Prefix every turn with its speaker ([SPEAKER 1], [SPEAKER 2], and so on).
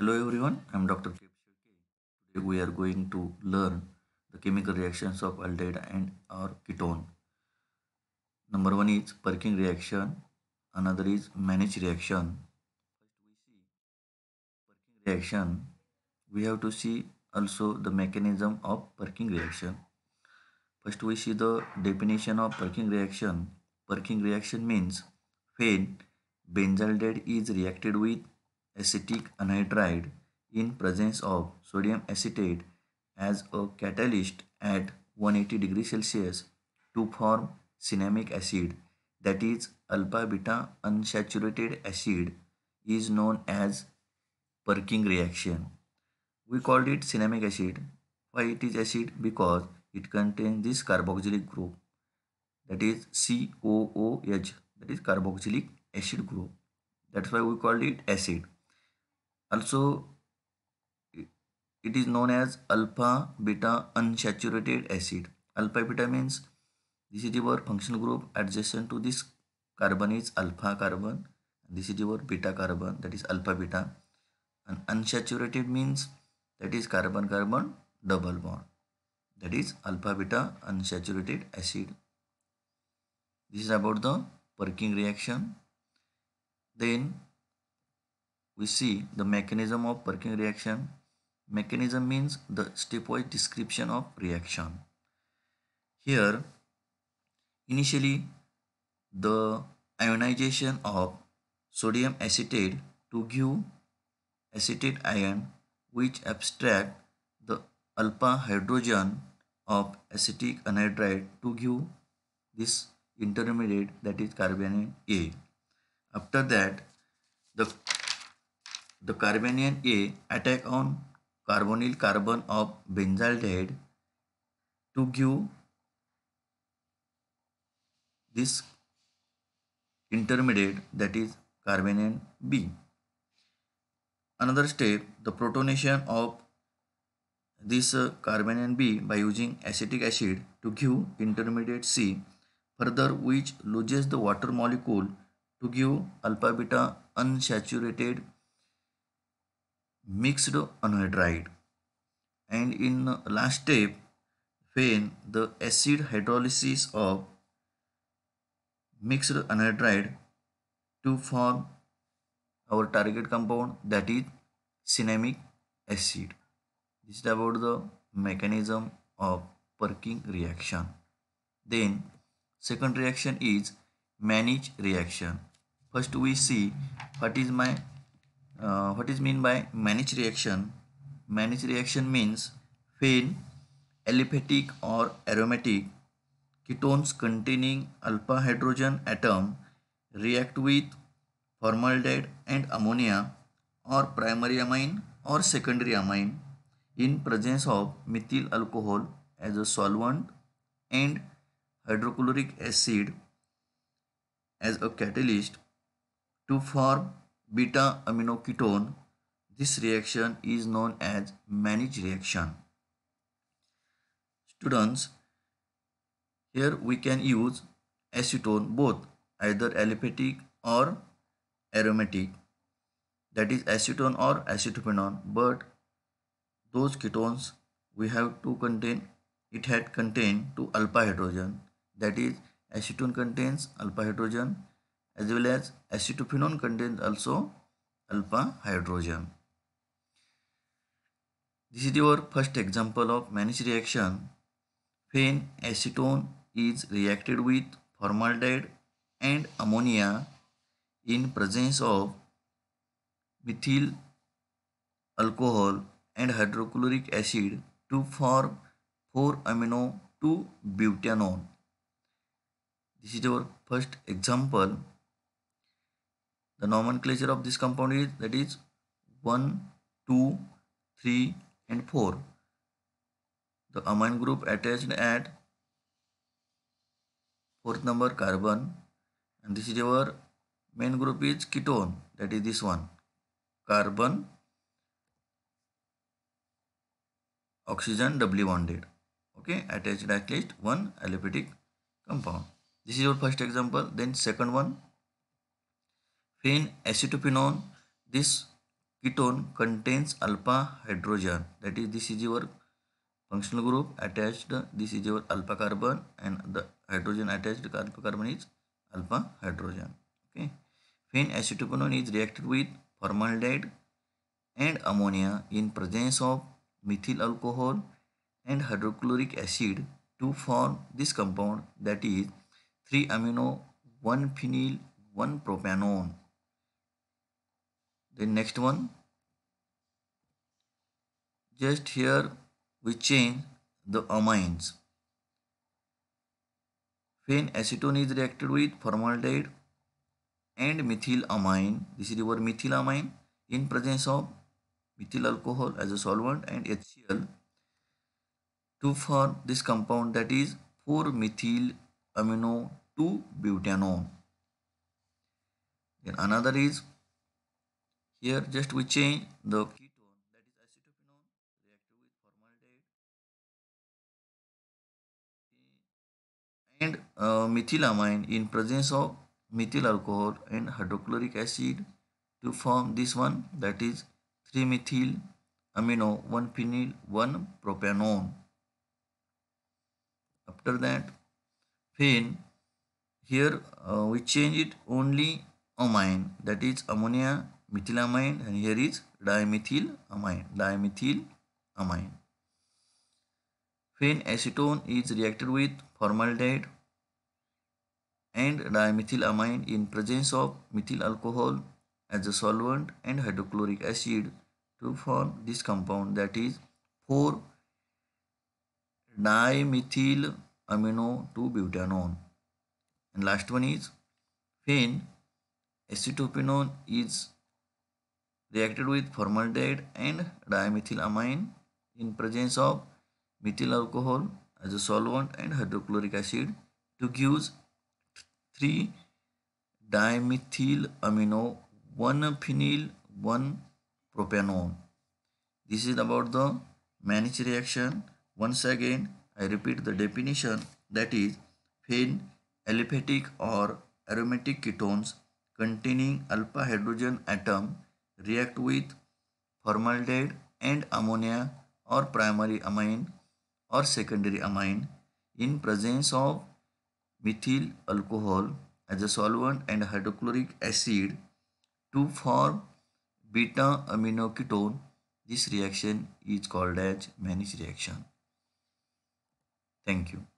[SPEAKER 1] Hello everyone, I am Dr. K. Today we are going to learn the chemical reactions of aldehyde and or ketone. Number one is Perkin reaction, another is Mannich reaction. First we see Perkin reaction, we have to see also the mechanism of Perkin reaction. First we see the definition of Perkin reaction. Perkin reaction means when benzaldehyde is reacted with acetic anhydride in presence of sodium acetate as a catalyst at 180 degree Celsius to form cinnamic acid that is alpha beta unsaturated acid is known as Perking reaction. We called it cinnamic acid. Why it is acid? Because it contains this carboxylic group that is COOH that is carboxylic acid group. That's why we called it acid also it is known as alpha beta unsaturated acid alpha beta means this is your functional group adjacent to this carbon is alpha carbon this is your beta carbon that is alpha beta and unsaturated means that is carbon carbon double bond that is alpha beta unsaturated acid this is about the Perking reaction then we see the mechanism of Perkin reaction. Mechanism means the stepwise description of reaction. Here, initially the ionization of sodium acetate to give acetate ion which abstract the alpha hydrogen of acetic anhydride to give this intermediate that is carbonyl A. After that the the carbanion A attack on carbonyl carbon of benzaldehyde to give this intermediate that is carbanion B. Another step the protonation of this uh, carbanion B by using acetic acid to give intermediate C further which loses the water molecule to give alpha beta unsaturated mixed anhydride and in last step when the acid hydrolysis of mixed anhydride to form our target compound that is cinnamic acid this is about the mechanism of Perking reaction then second reaction is Mannich reaction first we see what is my uh, what is mean by Mannich reaction? Mannich reaction means when aliphatic or aromatic ketones containing alpha hydrogen atom react with formaldehyde and ammonia or primary amine or secondary amine in presence of methyl alcohol as a solvent and hydrochloric acid as a catalyst to form beta aminoketone. This reaction is known as Mannich reaction. Students, here we can use acetone both either aliphatic or aromatic that is acetone or acetophenone but those ketones we have to contain it had contained to alpha hydrogen that is acetone contains alpha hydrogen as well as acetophenone contains also alpha hydrogen. This is your first example of Mannich reaction when acetone is reacted with formaldehyde and ammonia in presence of methyl alcohol and hydrochloric acid to form 4 amino 2 butanol. This is our first example the nomenclature of this compound is that is 1, 2, 3 and 4. The amine group attached at fourth number carbon and this is our main group is ketone that is this one carbon oxygen doubly bonded okay attached at least one aliphatic compound this is your first example then second one phenacetophenone. This ketone contains alpha hydrogen. That is, this is your functional group attached. This is your alpha carbon and the hydrogen attached alpha carbon is alpha hydrogen. Okay. Phenacetophenone is reacted with formaldehyde and ammonia in presence of methyl alcohol and hydrochloric acid to form this compound that is 3 amino 1 phenyl 1 propanone the next one just here we change the amines phenacetone is reacted with formaldehyde and methylamine this is your methylamine in presence of methyl alcohol as a solvent and HCl to form this compound that is 4 methyl amino 2 butanone then another is here just we change the ketone that is acetophenone reactive with formaldehyde and uh, methylamine in presence of methyl alcohol and hydrochloric acid to form this one that is 3 methyl amino 1 phenyl 1 propanone after that phen here uh, we change it only amine that is ammonia methylamine and here is dimethylamine dimethylamine phenacetone is reacted with formaldehyde and dimethylamine in presence of methyl alcohol as a solvent and hydrochloric acid to form this compound that is 4 dimethyl amino 2 butanone and last one is phenacetophenone is reacted with formaldehyde and dimethylamine in presence of methyl alcohol as a solvent and hydrochloric acid to give 3 dimethyl amino 1 phenyl 1 propanone this is about the Manich reaction once again I repeat the definition that is phen aliphatic or aromatic ketones containing alpha hydrogen atom react with formaldehyde and ammonia or primary amine or secondary amine in presence of methyl alcohol as a solvent and hydrochloric acid to form beta amino ketone. This reaction is called as Mannich reaction. Thank you.